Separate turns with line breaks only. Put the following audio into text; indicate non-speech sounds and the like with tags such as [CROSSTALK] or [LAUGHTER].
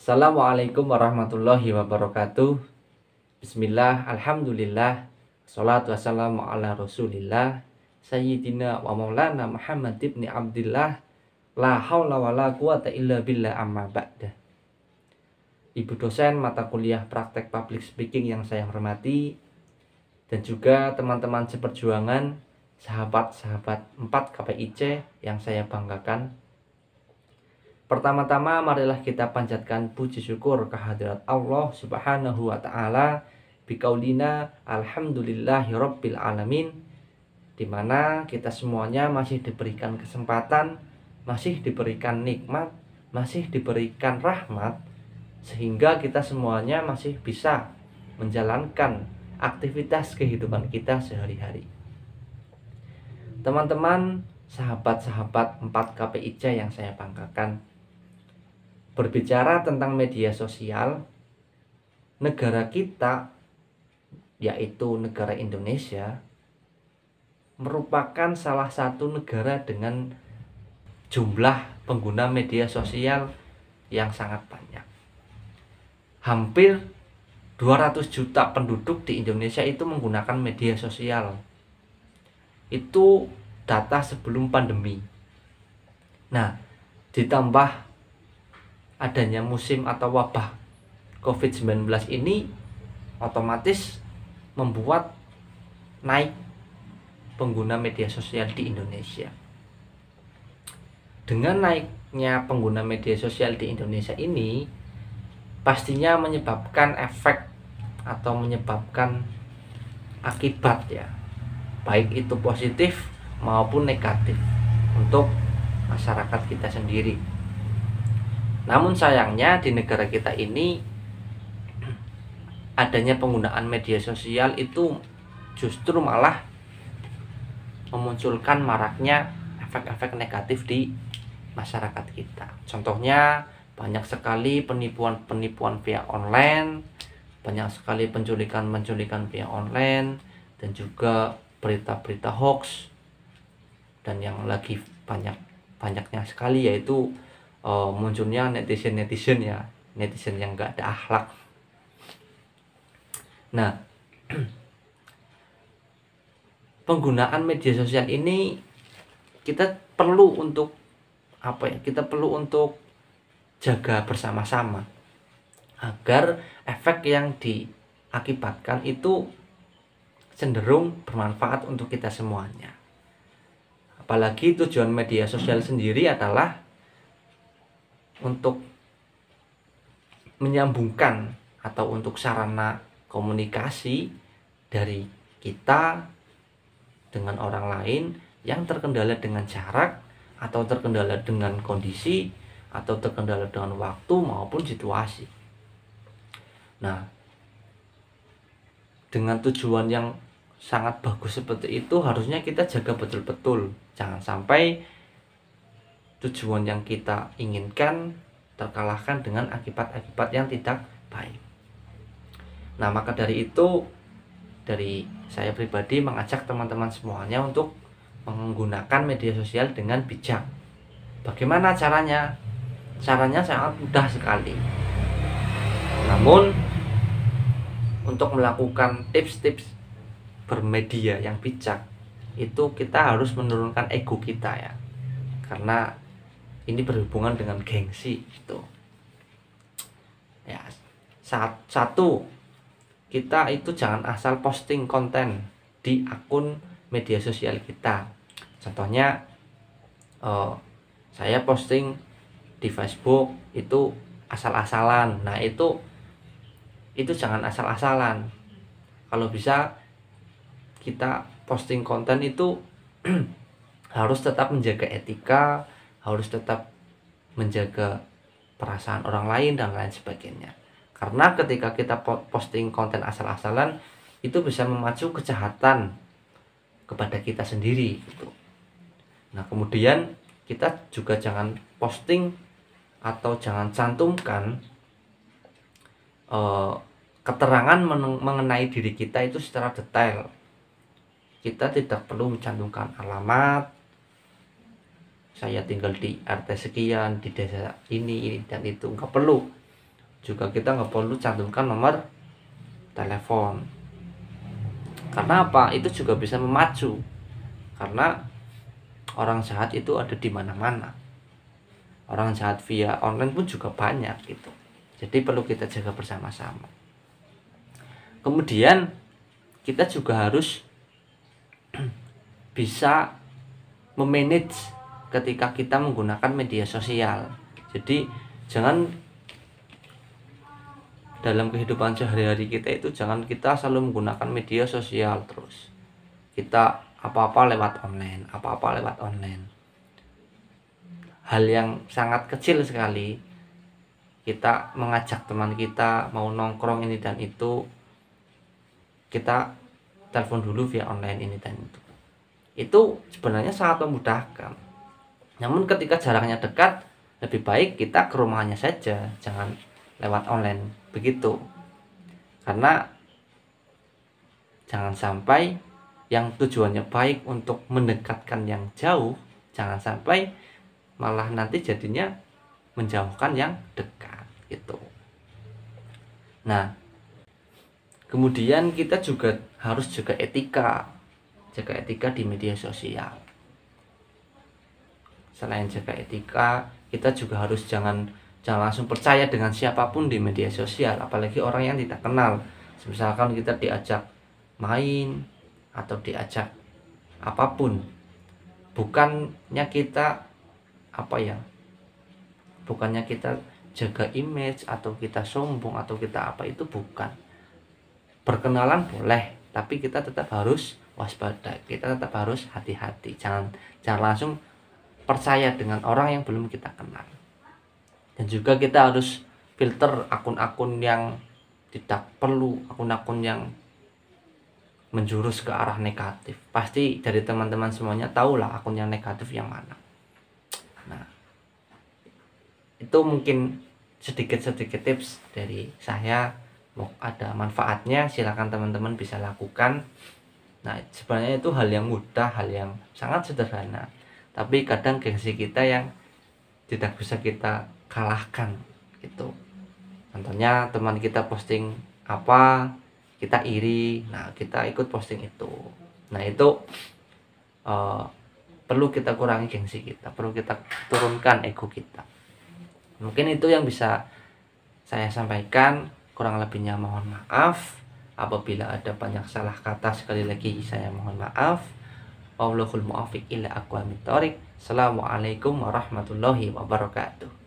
Assalamualaikum warahmatullahi wabarakatuh Bismillah, Alhamdulillah Salatu wassalamu ala rasulillah Sayyidina wa maulana Muhammad ibn Abdillah La hawla wa la quwata illa billah amma ba'da Ibu dosen mata kuliah praktek public speaking yang saya hormati Dan juga teman-teman seperjuangan Sahabat-sahabat 4 KPIC yang saya banggakan Pertama-tama marilah kita panjatkan puji syukur kehadirat Allah Subhanahu wa taala biqaulina alhamdulillahi rabbil alamin di mana kita semuanya masih diberikan kesempatan, masih diberikan nikmat, masih diberikan rahmat sehingga kita semuanya masih bisa menjalankan aktivitas kehidupan kita sehari-hari. Teman-teman, sahabat-sahabat 4 KPIC yang saya banggakan, berbicara tentang media sosial, negara kita, yaitu negara Indonesia, merupakan salah satu negara dengan jumlah pengguna media sosial yang sangat banyak. Hampir 200 juta penduduk di Indonesia itu menggunakan media sosial. Itu data sebelum pandemi. Nah, ditambah adanya musim atau wabah COVID-19 ini otomatis membuat naik pengguna media sosial di Indonesia. Dengan naiknya pengguna media sosial di Indonesia ini pastinya menyebabkan efek atau menyebabkan akibat ya. Baik itu positif maupun negatif untuk masyarakat kita sendiri. Namun sayangnya di negara kita ini adanya penggunaan media sosial itu justru malah memunculkan maraknya efek-efek negatif di masyarakat kita. Contohnya banyak sekali penipuan-penipuan via online, banyak sekali penculikan-penculikan via online dan juga berita-berita hoax dan yang lagi banyak banyaknya sekali yaitu uh, munculnya netizen netizen ya netizen yang gak ada akhlak nah [CLEARS THROAT] penggunaan media sosial ini kita perlu untuk apa ya kita perlu untuk jaga bersama-sama agar efek yang diakibatkan itu cenderung bermanfaat untuk kita semuanya apalagi tujuan media sosial sendiri adalah untuk menyambungkan atau untuk sarana komunikasi dari kita dengan orang lain yang terkendala dengan jarak atau terkendala dengan kondisi atau terkendala dengan waktu maupun situasi. Nah, dengan tujuan yang sangat bagus seperti itu harusnya kita jaga betul-betul. Jangan sampai tujuan yang kita inginkan terkalahkan dengan akibat-akibat yang tidak baik. Nah, maka dari itu dari saya pribadi mengajak teman-teman semuanya untuk menggunakan media sosial dengan bijak. Bagaimana caranya? Caranya sangat mudah sekali. Namun untuk melakukan tips-tips bermedia yang bijak itu kita harus menurunkan ego kita ya. Karena ini berhubungan dengan gengsi itu ya satu kita itu jangan asal posting konten di akun media sosial kita contohnya eh, saya posting di Facebook itu asal-asalan nah itu itu jangan asal-asalan kalau bisa kita posting konten itu [CLEARS THROAT] harus tetap menjaga etika harus tetap menjaga perasaan orang lain dan lain sebagainya karena ketika kita posting konten asal-asalan itu bisa memacu kejahatan kepada kita sendiri gitu. Nah, kemudian kita juga jangan posting atau jangan cantumkan uh, keterangan mengenai diri kita itu secara detail. Kita tidak perlu mencantumkan alamat, saya tinggal di RT sekian di desa ini, ini dan itu nggak perlu juga kita nggak perlu cantumkan nomor telepon karena apa itu juga bisa memacu karena orang jahat itu ada di mana-mana orang jahat via online pun juga banyak gitu jadi perlu kita jaga bersama-sama kemudian kita juga harus [CLEARS THROAT] bisa memanage ketika kita menggunakan media sosial. Jadi jangan dalam kehidupan sehari-hari kita itu jangan kita selalu menggunakan media sosial terus. Kita apa-apa lewat online, apa-apa lewat online. Hal yang sangat kecil sekali kita mengajak teman kita mau nongkrong ini dan itu kita telepon dulu via online ini dan itu itu sebenarnya sangat memudahkan namun ketika jaraknya dekat, lebih baik kita ke rumahnya saja, jangan lewat online. Begitu. Karena jangan sampai yang tujuannya baik untuk mendekatkan yang jauh, jangan sampai malah nanti jadinya menjauhkan yang dekat gitu. Nah, kemudian kita juga harus jaga etika, jaga etika di media sosial selain jaga etika kita juga harus jangan jangan langsung percaya dengan siapapun di media sosial apalagi orang yang tidak kenal misalkan kita diajak main atau diajak apapun bukannya kita apa ya bukannya kita jaga image atau kita sombong atau kita apa itu bukan perkenalan boleh tapi kita tetap harus waspada kita tetap harus hati-hati jangan jangan langsung percaya dengan orang yang belum kita kenal dan juga kita harus filter akun-akun yang tidak perlu akun-akun yang menjurus ke arah negatif pasti dari teman-teman semuanya tahulah akun yang negatif yang mana nah itu mungkin sedikit-sedikit tips dari saya mau ada manfaatnya silahkan teman-teman bisa lakukan nah sebenarnya itu hal yang mudah hal yang sangat sederhana tapi kadang gengsi kita yang tidak bisa kita kalahkan gitu contohnya teman kita posting apa kita iri nah kita ikut posting itu nah itu uh, perlu kita kurangi gengsi kita perlu kita turunkan ego kita mungkin itu yang bisa saya sampaikan kurang lebihnya mohon maaf apabila ada banyak salah kata sekali lagi saya mohon maaf Wallahul muafiq ila aqwamit thoriq. Assalamualaikum warahmatullahi wabarakatuh.